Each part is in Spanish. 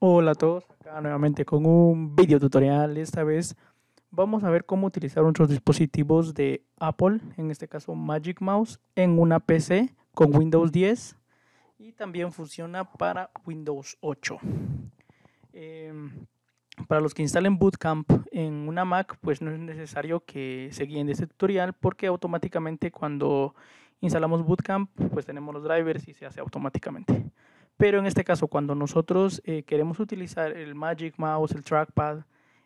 Hola a todos, acá nuevamente con un video tutorial. Esta vez vamos a ver cómo utilizar otros dispositivos de Apple, en este caso Magic Mouse, en una PC con Windows 10 y también funciona para Windows 8. Em, para los que instalen Bootcamp en una Mac, pues no es necesario que se guíen de este tutorial porque automáticamente cuando instalamos Bootcamp, pues tenemos los drivers y se hace automáticamente. Pero en este caso, cuando nosotros eh, queremos utilizar el Magic Mouse, el trackpad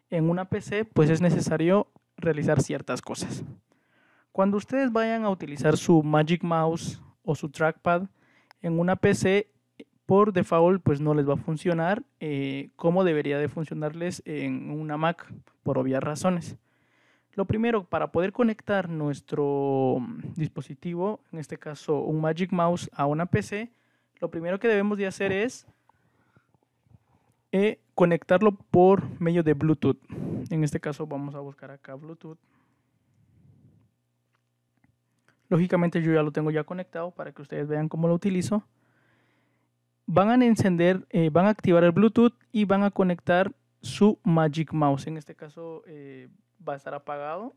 en una PC, pues es necesario realizar ciertas cosas. Cuando ustedes vayan a utilizar su Magic Mouse o su trackpad en una PC, por default pues no les va a funcionar eh, como debería de funcionarles en una Mac por obvias razones. Lo primero, para poder conectar nuestro dispositivo, en este caso un Magic Mouse, a una PC, lo primero que debemos de hacer es eh, conectarlo por medio de Bluetooth. En este caso vamos a buscar acá Bluetooth. Lógicamente yo ya lo tengo ya conectado para que ustedes vean cómo lo utilizo. Van a encender, eh, van a activar el Bluetooth y van a conectar su Magic Mouse. En este caso eh, va a estar apagado.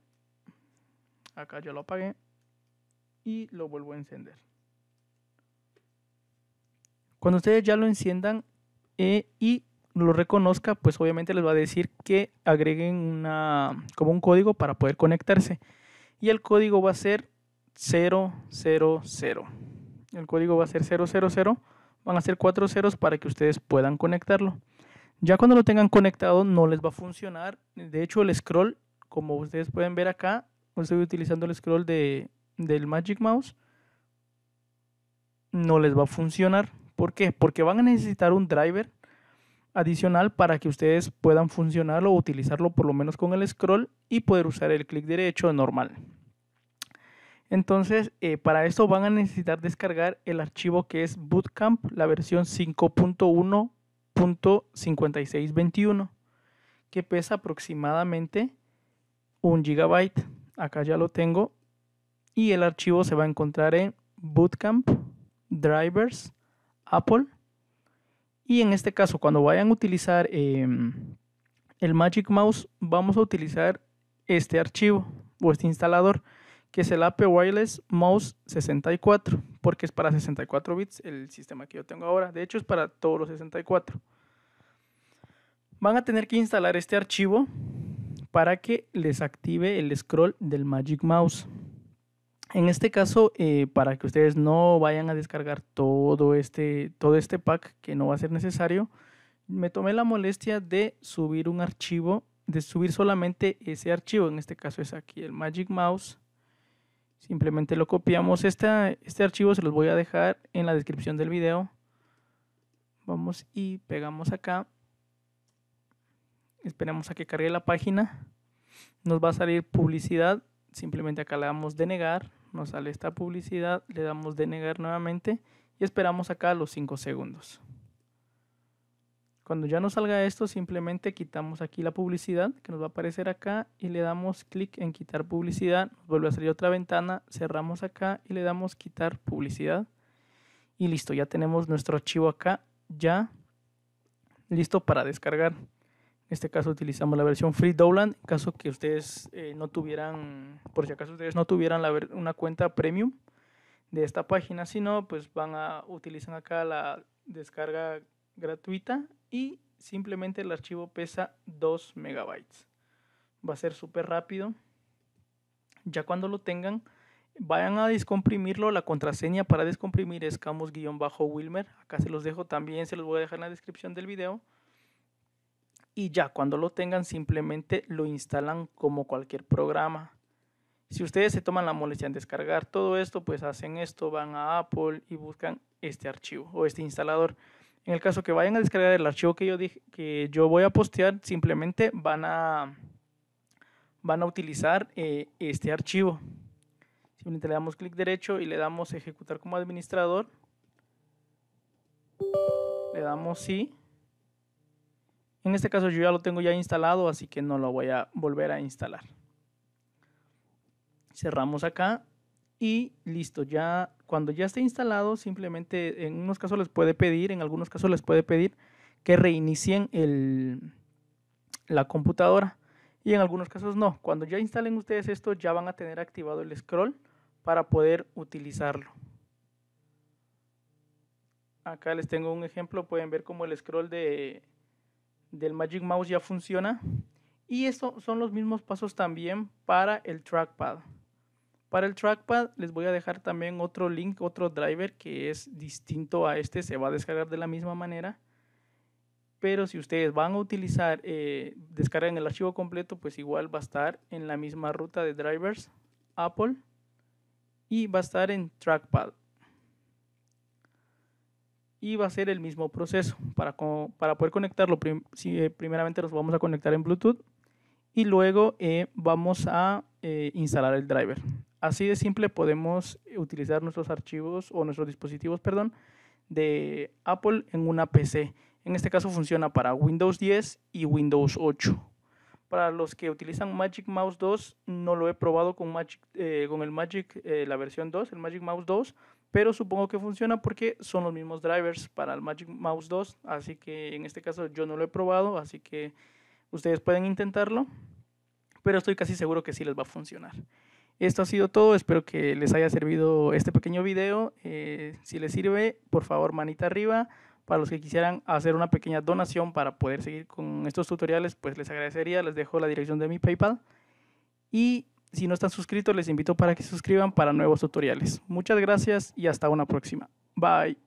Acá yo lo apagué y lo vuelvo a encender. Cuando ustedes ya lo enciendan eh, y lo reconozca, pues obviamente les va a decir que agreguen una, como un código para poder conectarse. Y el código va a ser 000. El código va a ser 000. Van a ser cuatro ceros para que ustedes puedan conectarlo. Ya cuando lo tengan conectado no les va a funcionar. De hecho el scroll, como ustedes pueden ver acá, estoy utilizando el scroll de, del Magic Mouse. No les va a funcionar. ¿Por qué? Porque van a necesitar un driver adicional para que ustedes puedan funcionarlo o utilizarlo por lo menos con el scroll y poder usar el clic derecho normal. Entonces, eh, para esto van a necesitar descargar el archivo que es Bootcamp, la versión 5.1.5621, que pesa aproximadamente un gigabyte. Acá ya lo tengo. Y el archivo se va a encontrar en Bootcamp Drivers Apple. Y en este caso, cuando vayan a utilizar em, el Magic Mouse, vamos a utilizar este archivo o este instalador, que es el AP Wireless Mouse 64, porque es para 64 bits el sistema que yo tengo ahora. De hecho, es para todos los 64. Van a tener que instalar este archivo para que les active el scroll del Magic Mouse. En este caso, eh, para que ustedes no vayan a descargar todo este, todo este pack, que no va a ser necesario, me tomé la molestia de subir un archivo, de subir solamente ese archivo, en este caso es aquí el Magic Mouse. Simplemente lo copiamos. Este, este archivo se los voy a dejar en la descripción del video. Vamos y pegamos acá. Esperemos a que cargue la página. Nos va a salir publicidad. Simplemente acá le damos denegar nos sale esta publicidad, le damos denegar nuevamente y esperamos acá los 5 segundos. Cuando ya nos salga esto, simplemente quitamos aquí la publicidad que nos va a aparecer acá y le damos clic en quitar publicidad. Nos vuelve a salir otra ventana, cerramos acá y le damos quitar publicidad. Y listo, ya tenemos nuestro archivo acá ya listo para descargar. En este caso utilizamos la versión Free Dowland, en caso que ustedes eh, no tuvieran, por si acaso ustedes no tuvieran la, una cuenta premium de esta página, si no, pues van a utilizan acá la descarga gratuita y simplemente el archivo pesa 2 megabytes. Va a ser súper rápido. Ya cuando lo tengan, vayan a descomprimirlo. La contraseña para descomprimir es camus-wilmer. Acá se los dejo también, se los voy a dejar en la descripción del video y ya cuando lo tengan simplemente lo instalan como cualquier programa. Si ustedes se toman la molestia en descargar todo esto, pues hacen esto, van a Apple y buscan este archivo o este instalador. En el caso que vayan a descargar el archivo que yo dije que yo voy a postear, simplemente van a van a utilizar eh, este archivo. Simplemente le damos clic derecho y le damos ejecutar como administrador. Le damos sí en este caso yo ya lo tengo ya instalado, así que no lo voy a volver a instalar. Cerramos acá y listo, ya cuando ya esté instalado, simplemente en unos casos les puede pedir, en algunos casos les puede pedir que reinicien la computadora y en algunos casos no. Cuando ya instalen ustedes esto, ya van a tener activado el scroll para poder utilizarlo. Acá les tengo un ejemplo, pueden ver como el scroll de, del Magic Mouse ya funciona. Y estos son los mismos pasos también para el trackpad. Para el trackpad les voy a dejar también otro link, otro driver que es distinto a este, se va a descargar de la misma manera. Pero si ustedes van a utilizar, eh, descargan el archivo completo, pues igual va a estar en la misma ruta de drivers Apple y va a estar en trackpad y va a ser el mismo proceso. Para, para poder conectarlo, eh, primeramente los vamos a conectar en Bluetooth y luego eh, vamos a eh, instalar el driver. Así de simple podemos utilizar nuestros archivos o nuestros dispositivos, perdón, de Apple en una PC. En este caso funciona para Windows 10 y Windows 8. Para los que utilizan Magic Mouse 2, no lo he probado con, Magic, con el Magic, la versión 2, el Magic Mouse 2, pero supongo que funciona porque son los mismos drivers para el Magic Mouse 2, así que en este caso yo no lo he probado, así que ustedes pueden intentarlo, pero estoy casi seguro que sí les va a funcionar. Esto ha sido todo, espero que les haya servido este pequeño video. Eh, si les sirve, por favor, manita arriba. Para los que quisieran hacer una pequeña donación para poder seguir con estos tutoriales, pues les agradecería. Les dejo la dirección de mi PayPal. Y si no están suscritos, les invito para que se suscriban para nuevos tutoriales. Muchas gracias y hasta una próxima. Bye.